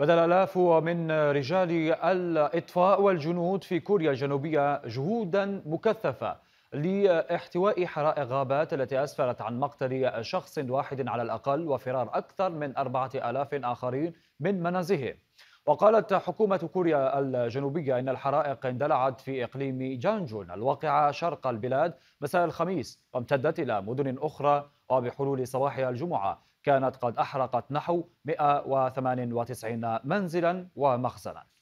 بذل آلاف من رجال الإطفاء والجنود في كوريا الجنوبية جهودا مكثفة لاحتواء حرائق غابات التي أسفرت عن مقتل شخص واحد على الأقل وفرار أكثر من أربعة آلاف آخرين من منازلهم وقالت حكومة كوريا الجنوبية إن الحرائق اندلعت في إقليم جانجون الواقعة شرق البلاد مساء الخميس وامتدت إلى مدن أخرى وبحلول صباح الجمعة كانت قد أحرقت نحو 198 منزلا ومخزنا